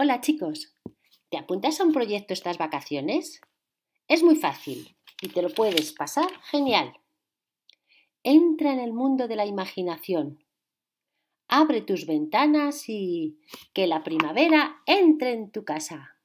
Hola chicos, ¿te apuntas a un proyecto estas vacaciones? Es muy fácil y te lo puedes pasar genial. Entra en el mundo de la imaginación. Abre tus ventanas y que la primavera entre en tu casa.